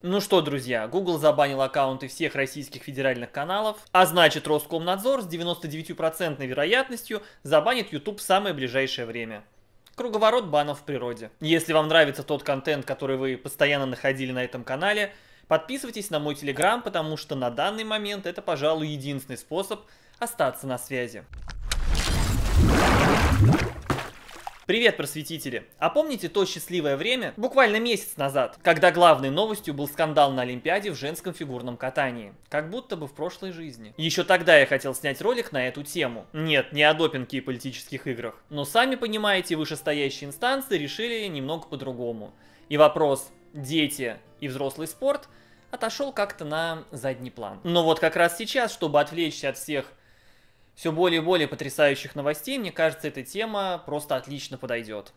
Ну что, друзья, Google забанил аккаунты всех российских федеральных каналов, а значит Роскомнадзор с 99% вероятностью забанит YouTube в самое ближайшее время. Круговорот банов в природе. Если вам нравится тот контент, который вы постоянно находили на этом канале, подписывайтесь на мой телеграм, потому что на данный момент это, пожалуй, единственный способ остаться на связи. Привет, просветители! А помните то счастливое время, буквально месяц назад, когда главной новостью был скандал на Олимпиаде в женском фигурном катании? Как будто бы в прошлой жизни. Еще тогда я хотел снять ролик на эту тему. Нет, не о допинге и политических играх. Но сами понимаете, вышестоящие инстанции решили немного по-другому. И вопрос «дети и взрослый спорт» отошел как-то на задний план. Но вот как раз сейчас, чтобы отвлечься от всех все более и более потрясающих новостей. Мне кажется, эта тема просто отлично подойдет.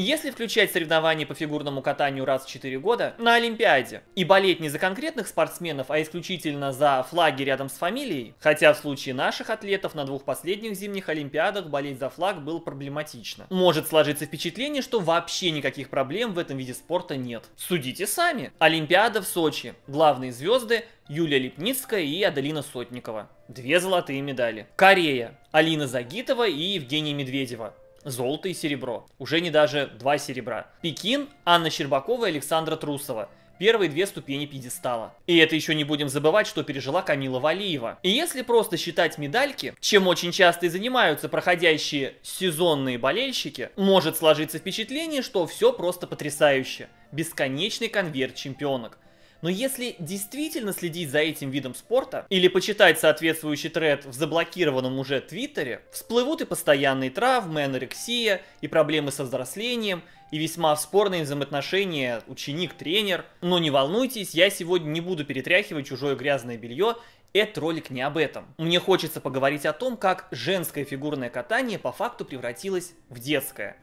Если включать соревнования по фигурному катанию раз в 4 года, на Олимпиаде, и болеть не за конкретных спортсменов, а исключительно за флаги рядом с фамилией, хотя в случае наших атлетов на двух последних зимних Олимпиадах болеть за флаг было проблематично. Может сложиться впечатление, что вообще никаких проблем в этом виде спорта нет. Судите сами. Олимпиада в Сочи. Главные звезды Юлия Липницкая и Аделина Сотникова. Две золотые медали. Корея. Алина Загитова и Евгения Медведева золото и серебро. Уже не даже два серебра. Пекин, Анна Щербакова и Александра Трусова первые две ступени пьедестала. И это еще не будем забывать, что пережила Камила Валиева. И если просто считать медальки, чем очень часто и занимаются проходящие сезонные болельщики, может сложиться впечатление, что все просто потрясающе. Бесконечный конверт чемпионок. Но если действительно следить за этим видом спорта, или почитать соответствующий тред в заблокированном уже твиттере, всплывут и постоянные травмы, анорексия, и проблемы со взрослением, и весьма спорные взаимоотношения ученик-тренер. Но не волнуйтесь, я сегодня не буду перетряхивать чужое грязное белье, этот ролик не об этом. Мне хочется поговорить о том, как женское фигурное катание по факту превратилось в детское.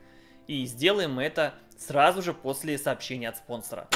И сделаем мы это сразу же после сообщения от спонсора.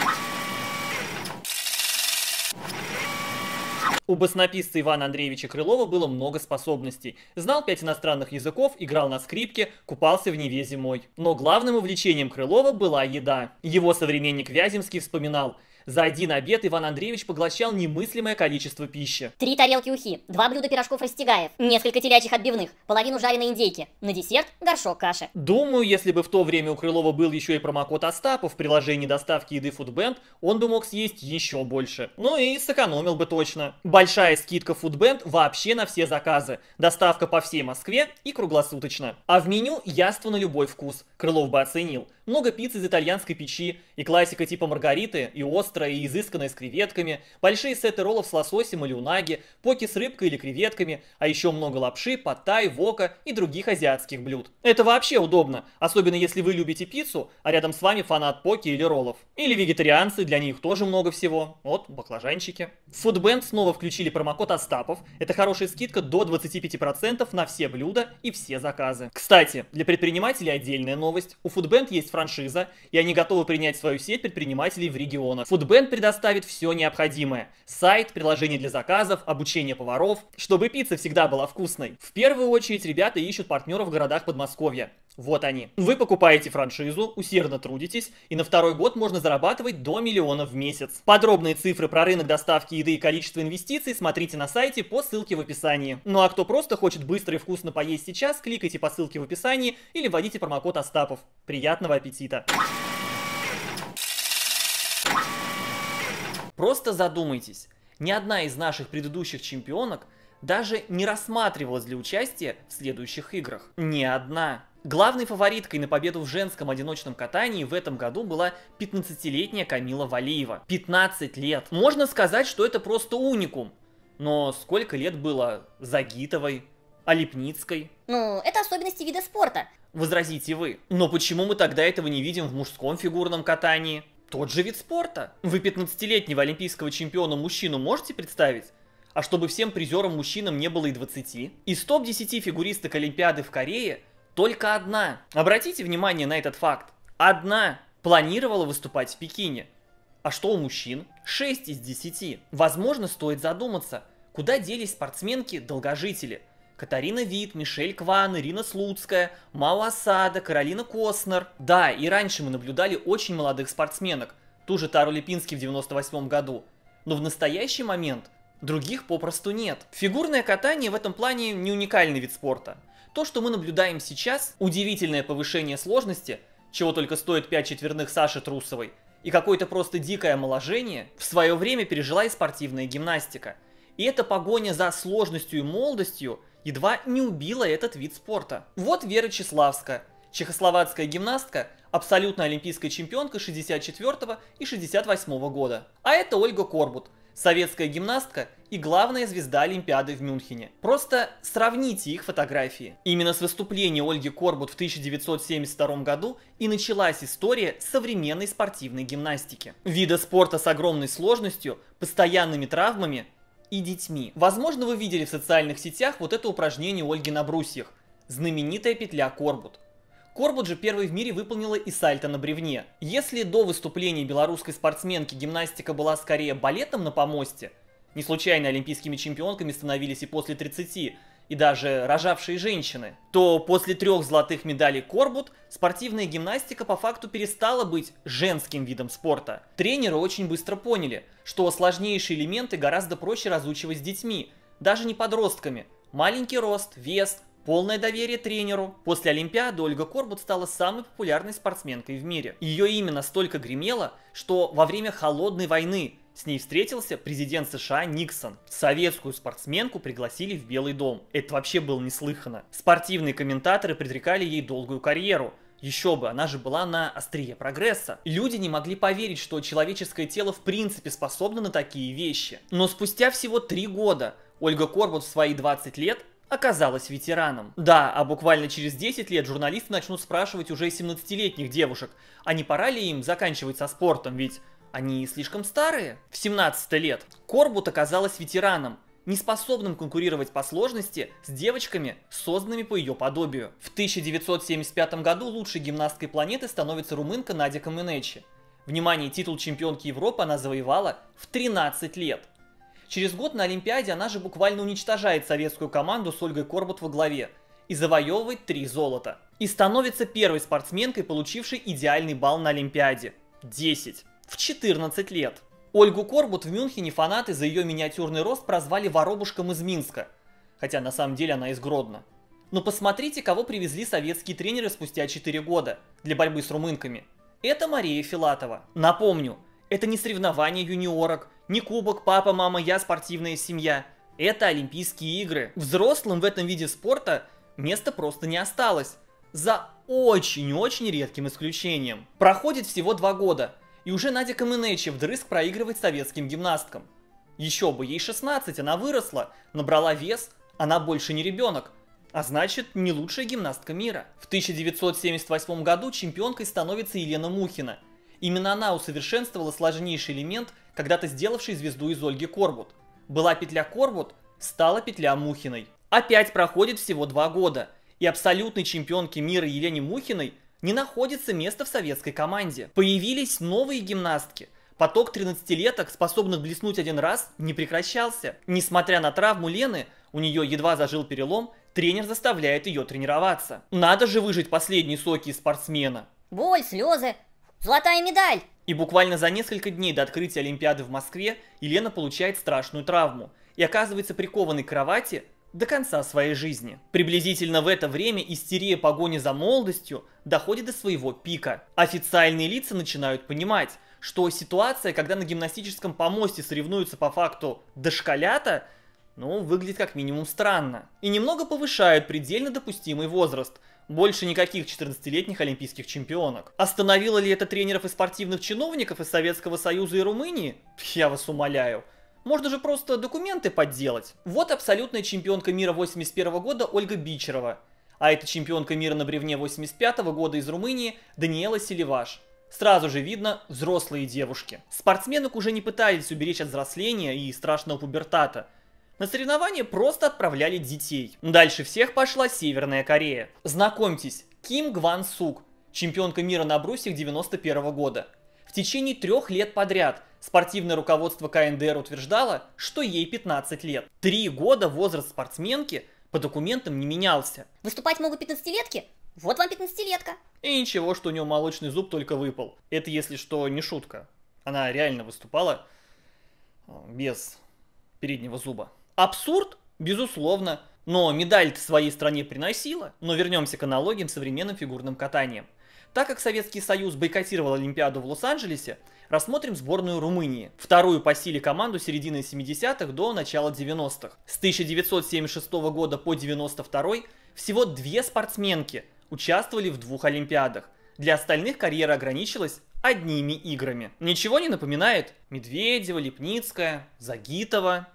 У баснописца Ивана Андреевича Крылова было много способностей. Знал пять иностранных языков, играл на скрипке, купался в Неве зимой. Но главным увлечением Крылова была еда. Его современник Вяземский вспоминал – за один обед Иван Андреевич поглощал немыслимое количество пищи. Три тарелки ухи, два блюда пирожков растягаев, несколько телячьих отбивных, половину жареной индейки, на десерт горшок каши. Думаю, если бы в то время у Крылова был еще и промокод Остапа в приложении доставки еды Foodband, он бы мог съесть еще больше. Ну и сэкономил бы точно. Большая скидка Foodband вообще на все заказы. Доставка по всей Москве и круглосуточно. А в меню яство на любой вкус. Крылов бы оценил. Много пиццы из итальянской печи и классика типа маргариты и остров острое и изысканное с креветками, большие сеты роллов с лососем или унаги, поки с рыбкой или креветками, а еще много лапши, паттай, вока и других азиатских блюд. Это вообще удобно, особенно если вы любите пиццу, а рядом с вами фанат поки или роллов. Или вегетарианцы, для них тоже много всего. Вот, баклажанчики. В Foodband снова включили промокод Остапов. Это хорошая скидка до 25% на все блюда и все заказы. Кстати, для предпринимателей отдельная новость. У Foodband есть франшиза, и они готовы принять свою сеть предпринимателей в регионах. Foodband предоставит все необходимое. Сайт, приложение для заказов, обучение поваров, чтобы пицца всегда была вкусной. В первую очередь ребята ищут партнеров в городах Подмосковья. Вот они. Вы покупаете франшизу, усердно трудитесь, и на второй год можно зарабатывать до миллиона в месяц. Подробные цифры про рынок доставки еды и количество инвестиций смотрите на сайте по ссылке в описании. Ну а кто просто хочет быстро и вкусно поесть сейчас, кликайте по ссылке в описании или вводите промокод Остапов. Приятного аппетита! Просто задумайтесь, ни одна из наших предыдущих чемпионок даже не рассматривалась для участия в следующих играх. Ни одна. Главной фавориткой на победу в женском одиночном катании в этом году была 15-летняя Камила Валиева. 15 лет. Можно сказать, что это просто уникум. Но сколько лет было Загитовой, Олепницкой? Ну, это особенности вида спорта. Возразите вы. Но почему мы тогда этого не видим в мужском фигурном катании? Тот же вид спорта. Вы 15-летнего олимпийского чемпиона мужчину можете представить? А чтобы всем призерам мужчинам не было и 20? Из топ-10 фигуристок Олимпиады в Корее только одна. Обратите внимание на этот факт. Одна планировала выступать в Пекине. А что у мужчин? 6 из 10. Возможно, стоит задуматься, куда делись спортсменки-долгожители – Катарина Вит, Мишель Кван, Ирина Слуцкая, Мао Асада, Каролина Костнер. Да, и раньше мы наблюдали очень молодых спортсменок, ту же Тару Липинский в 98 году. Но в настоящий момент других попросту нет. Фигурное катание в этом плане не уникальный вид спорта. То, что мы наблюдаем сейчас, удивительное повышение сложности, чего только стоит 5 четверных Саши Трусовой, и какое-то просто дикое омоложение, в свое время пережила и спортивная гимнастика. И эта погоня за сложностью и молодостью – едва не убила этот вид спорта. Вот Вера Чеславска, чехословацкая гимнастка, абсолютная олимпийская чемпионка 64 и 68 года. А это Ольга Корбут, советская гимнастка и главная звезда Олимпиады в Мюнхене. Просто сравните их фотографии. Именно с выступления Ольги Корбут в 1972 году и началась история современной спортивной гимнастики. Вида спорта с огромной сложностью, постоянными травмами – и детьми. Возможно, вы видели в социальных сетях вот это упражнение Ольги на брусьях. Знаменитая петля Корбут. Корбут же первой в мире выполнила и сальто на бревне. Если до выступления белорусской спортсменки гимнастика была скорее балетом на помосте, не случайно олимпийскими чемпионками становились и после 30, и даже рожавшие женщины, то после трех золотых медалей Корбут спортивная гимнастика по факту перестала быть женским видом спорта. Тренеры очень быстро поняли, что сложнейшие элементы гораздо проще разучивать с детьми, даже не подростками. Маленький рост, вес, Полное доверие тренеру. После Олимпиады Ольга Корбут стала самой популярной спортсменкой в мире. Ее имя настолько гремело, что во время Холодной войны с ней встретился президент США Никсон. Советскую спортсменку пригласили в Белый дом. Это вообще было неслыханно. Спортивные комментаторы предрекали ей долгую карьеру. Еще бы, она же была на острие прогресса. Люди не могли поверить, что человеческое тело в принципе способно на такие вещи. Но спустя всего три года Ольга Корбут в свои 20 лет оказалась ветераном. Да, а буквально через 10 лет журналисты начнут спрашивать уже 17-летних девушек, а не пора ли им заканчивать со спортом, ведь они слишком старые. В 17 лет Корбут оказалась ветераном, неспособным конкурировать по сложности с девочками, созданными по ее подобию. В 1975 году лучшей гимнасткой планеты становится румынка Надя Каменечи. Внимание, титул чемпионки Европы она завоевала в 13 лет. Через год на Олимпиаде она же буквально уничтожает советскую команду с Ольгой Корбут во главе и завоевывает три золота. И становится первой спортсменкой, получившей идеальный балл на Олимпиаде – 10 в 14 лет. Ольгу Корбут в Мюнхене фанаты за ее миниатюрный рост прозвали воробушком из Минска, хотя на самом деле она из Гродно. Но посмотрите, кого привезли советские тренеры спустя 4 года для борьбы с румынками. Это Мария Филатова. Напомню, это не соревнование юниорок, не кубок «Папа, мама, я, спортивная семья». Это Олимпийские игры. Взрослым в этом виде спорта места просто не осталось. За очень-очень редким исключением. Проходит всего два года – и уже Надя Каменечи вдрызг проигрывает советским гимнасткам. Еще бы, ей 16, она выросла, набрала вес, она больше не ребенок, а значит, не лучшая гимнастка мира. В 1978 году чемпионкой становится Елена Мухина. Именно она усовершенствовала сложнейший элемент, когда-то сделавший звезду из Ольги Корбут. Была петля Корбут, стала петля Мухиной. Опять проходит всего два года, и абсолютной чемпионке мира Елене Мухиной – не находится места в советской команде. Появились новые гимнастки. Поток 13-леток, способных блеснуть один раз, не прекращался. Несмотря на травму Лены, у нее едва зажил перелом, тренер заставляет ее тренироваться. Надо же выжить последние соки спортсмена. Боль, слезы, золотая медаль. И буквально за несколько дней до открытия Олимпиады в Москве Елена получает страшную травму и оказывается прикованной к кровати до конца своей жизни. Приблизительно в это время истерия погони за молодостью доходит до своего пика. Официальные лица начинают понимать, что ситуация, когда на гимнастическом помосте соревнуются по факту дошколята, ну, выглядит как минимум странно. И немного повышают предельно допустимый возраст. Больше никаких 14-летних олимпийских чемпионок. Остановило ли это тренеров и спортивных чиновников из Советского Союза и Румынии? Я вас умоляю. Можно же просто документы подделать. Вот абсолютная чемпионка мира 81 года Ольга Бичерова. А это чемпионка мира на бревне 85 года из Румынии Даниэла Селиваш. Сразу же видно взрослые девушки. Спортсменок уже не пытались уберечь от взросления и страшного пубертата. На соревнования просто отправляли детей. Дальше всех пошла Северная Корея. Знакомьтесь, Ким Гван Сук, чемпионка мира на брусьях 91 года. В течение трех лет подряд спортивное руководство КНДР утверждало, что ей 15 лет. Три года возраст спортсменки по документам не менялся. Выступать могут 15-летки? Вот вам 15-летка. И ничего, что у нее молочный зуб только выпал. Это, если что, не шутка. Она реально выступала э, без переднего зуба. Абсурд? Безусловно. Но медаль-то своей стране приносила. Но вернемся к аналогиям с современным фигурным катанием. Так как Советский Союз бойкотировал Олимпиаду в Лос-Анджелесе, рассмотрим сборную Румынии, вторую по силе команду середины 70-х до начала 90-х. С 1976 года по 92 всего две спортсменки участвовали в двух Олимпиадах. Для остальных карьера ограничилась одними играми. Ничего не напоминает? Медведева, Лепницкая, Загитова.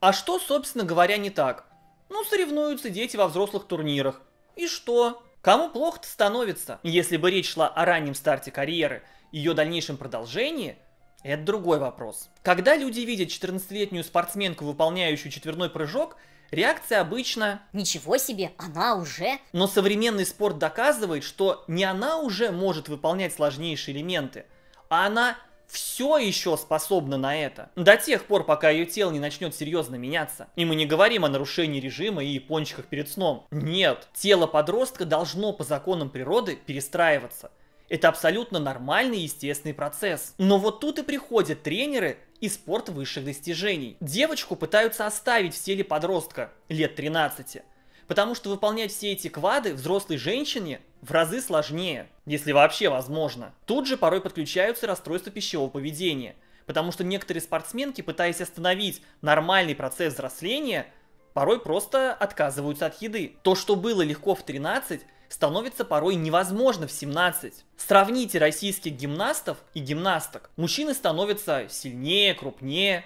А что, собственно говоря, не так? Ну, соревнуются дети во взрослых турнирах. И что? Кому плохо становится, если бы речь шла о раннем старте карьеры и ее дальнейшем продолжении, это другой вопрос. Когда люди видят 14-летнюю спортсменку, выполняющую четверной прыжок, реакция обычно «Ничего себе, она уже!» Но современный спорт доказывает, что не она уже может выполнять сложнейшие элементы, а она все еще способна на это. До тех пор, пока ее тело не начнет серьезно меняться. И мы не говорим о нарушении режима и пончиках перед сном. Нет, тело подростка должно по законам природы перестраиваться. Это абсолютно нормальный и естественный процесс. Но вот тут и приходят тренеры и спорт высших достижений. Девочку пытаются оставить в теле подростка лет 13 Потому что выполнять все эти квады взрослой женщине в разы сложнее, если вообще возможно. Тут же порой подключаются расстройства пищевого поведения, потому что некоторые спортсменки, пытаясь остановить нормальный процесс взросления, порой просто отказываются от еды. То, что было легко в 13, становится порой невозможно в 17. Сравните российских гимнастов и гимнасток. Мужчины становятся сильнее, крупнее,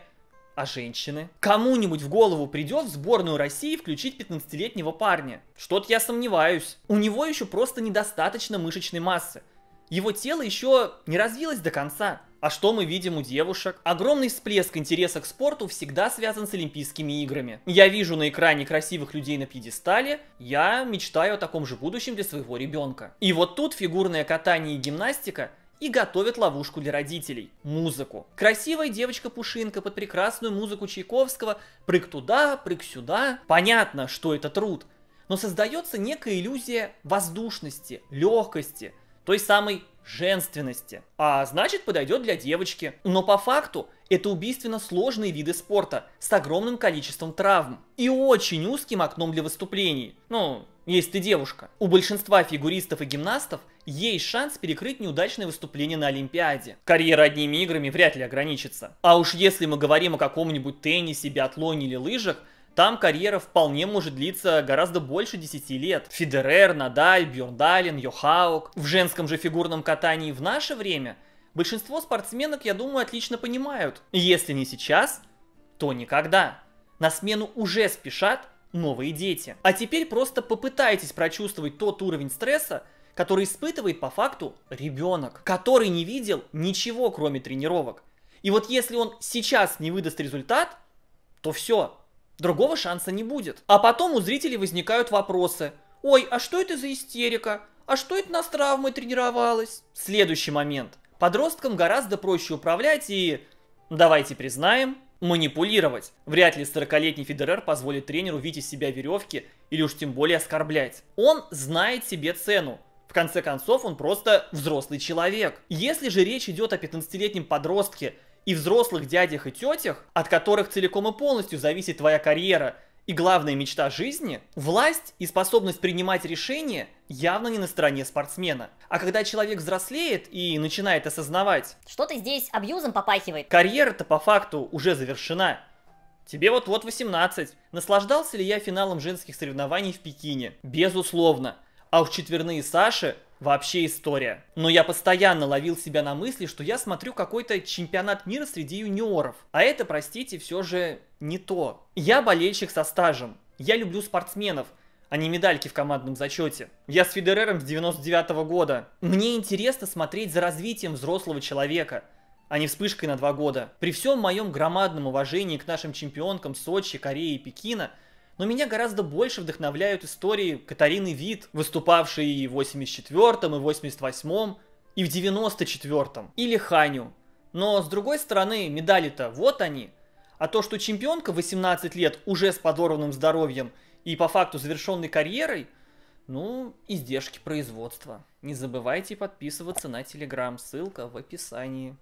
а женщины? Кому-нибудь в голову придет в сборную России включить 15-летнего парня? Что-то я сомневаюсь. У него еще просто недостаточно мышечной массы. Его тело еще не развилось до конца. А что мы видим у девушек? Огромный всплеск интереса к спорту всегда связан с Олимпийскими играми. Я вижу на экране красивых людей на пьедестале, я мечтаю о таком же будущем для своего ребенка. И вот тут фигурное катание и гимнастика – и готовит ловушку для родителей – музыку. Красивая девочка-пушинка под прекрасную музыку Чайковского прыг туда, прыг сюда. Понятно, что это труд, но создается некая иллюзия воздушности, легкости, той самой женственности. А значит, подойдет для девочки. Но по факту это убийственно сложные виды спорта с огромным количеством травм и очень узким окном для выступлений. Ну, если ты девушка. У большинства фигуристов и гимнастов есть шанс перекрыть неудачное выступление на Олимпиаде. Карьера одними играми вряд ли ограничится. А уж если мы говорим о каком-нибудь теннисе, биатлоне или лыжах, там карьера вполне может длиться гораздо больше 10 лет. Федерер, Надаль, Бьордалин, Йохаук. В женском же фигурном катании в наше время – большинство спортсменок, я думаю, отлично понимают. Если не сейчас, то никогда. На смену уже спешат новые дети. А теперь просто попытайтесь прочувствовать тот уровень стресса, который испытывает по факту ребенок, который не видел ничего, кроме тренировок. И вот если он сейчас не выдаст результат, то все, другого шанса не будет. А потом у зрителей возникают вопросы. Ой, а что это за истерика? А что это нас травмой тренировалась? Следующий момент – Подросткам гораздо проще управлять и, давайте признаем, манипулировать. Вряд ли 40-летний Федерер позволит тренеру видеть из себя веревки или уж тем более оскорблять. Он знает себе цену. В конце концов, он просто взрослый человек. Если же речь идет о 15-летнем подростке и взрослых дядях и тетях, от которых целиком и полностью зависит твоя карьера – и главная мечта жизни, власть и способность принимать решения явно не на стороне спортсмена. А когда человек взрослеет и начинает осознавать... Что-то здесь абьюзом попахивает. Карьера-то по факту уже завершена. Тебе вот-вот 18. Наслаждался ли я финалом женских соревнований в Пекине? Безусловно. А уж четверные Саши вообще история. Но я постоянно ловил себя на мысли, что я смотрю какой-то чемпионат мира среди юниоров. А это, простите, все же не то. Я болельщик со стажем. Я люблю спортсменов, а не медальки в командном зачете. Я с Федерером с 99 -го года. Мне интересно смотреть за развитием взрослого человека а не вспышкой на два года. При всем моем громадном уважении к нашим чемпионкам Сочи, Кореи и Пекина – но меня гораздо больше вдохновляют истории Катарины Вит, выступавшей и в 84-м, и в 88-м, и в 94-м, или Ханю. Но, с другой стороны, медали-то вот они. А то, что чемпионка 18 лет уже с подорванным здоровьем и по факту завершенной карьерой, ну, издержки производства. Не забывайте подписываться на Телеграм, ссылка в описании.